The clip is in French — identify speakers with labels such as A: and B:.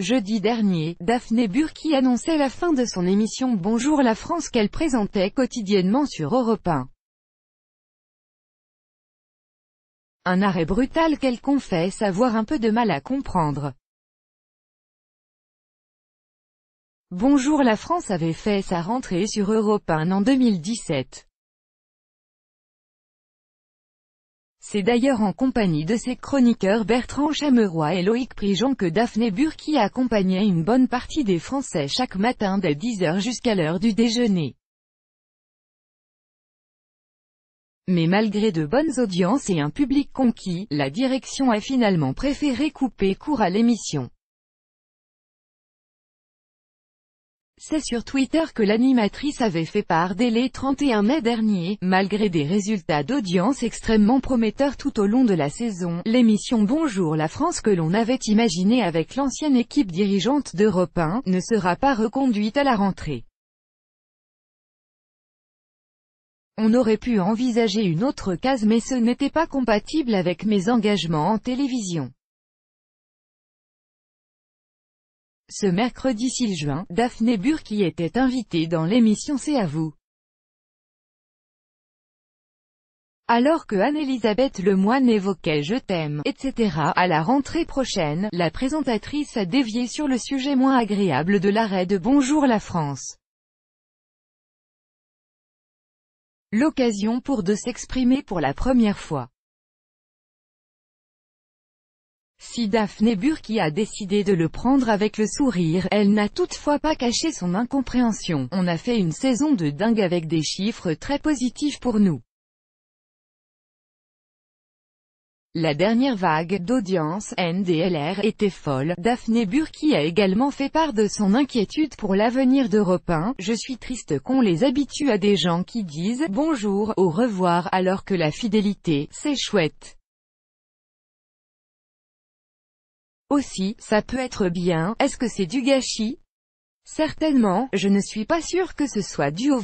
A: Jeudi dernier, Daphné Burki annonçait la fin de son émission Bonjour la France qu'elle présentait quotidiennement sur Europe 1. Un arrêt brutal qu'elle confesse avoir un peu de mal à comprendre. Bonjour la France avait fait sa rentrée sur Europe 1 en 2017. C'est
B: d'ailleurs en compagnie de ses chroniqueurs Bertrand Chameroy et Loïc Prigent que Daphné Burki accompagnait une bonne partie des Français chaque matin dès 10h jusqu'à l'heure du déjeuner.
A: Mais malgré de bonnes audiences et un public conquis, la direction a finalement préféré couper court à l'émission. C'est sur Twitter que l'animatrice avait fait
B: part dès les 31 mai dernier, malgré des résultats d'audience extrêmement prometteurs tout au long de la saison, l'émission Bonjour la France que l'on avait imaginée avec l'ancienne équipe dirigeante d'Europe 1, ne sera pas reconduite à la rentrée.
A: On aurait pu envisager une autre case mais ce n'était pas compatible avec mes engagements en télévision. Ce mercredi 6 juin, Daphné Burki était invitée dans l'émission C'est à vous. Alors que Anne-Elisabeth Lemoine
B: évoquait « Je t'aime », etc. à la rentrée prochaine, la présentatrice a dévié sur le sujet moins agréable de l'arrêt de Bonjour la France.
A: L'occasion pour de s'exprimer pour la première fois. si Daphné Burki a décidé de le prendre avec le sourire, elle n'a toutefois pas caché son incompréhension. On a fait une saison de dingue avec des chiffres très positifs pour nous.
B: La dernière vague d'audience NDLR était folle. Daphné Burki a également fait part de son inquiétude pour l'avenir d'Europe 1. Je suis triste qu'on les habitue à des gens qui disent bonjour, au revoir alors que la fidélité, c'est chouette.
A: Aussi, ça peut être bien, est-ce que c'est du gâchis Certainement, je ne suis pas sûr que ce soit dû au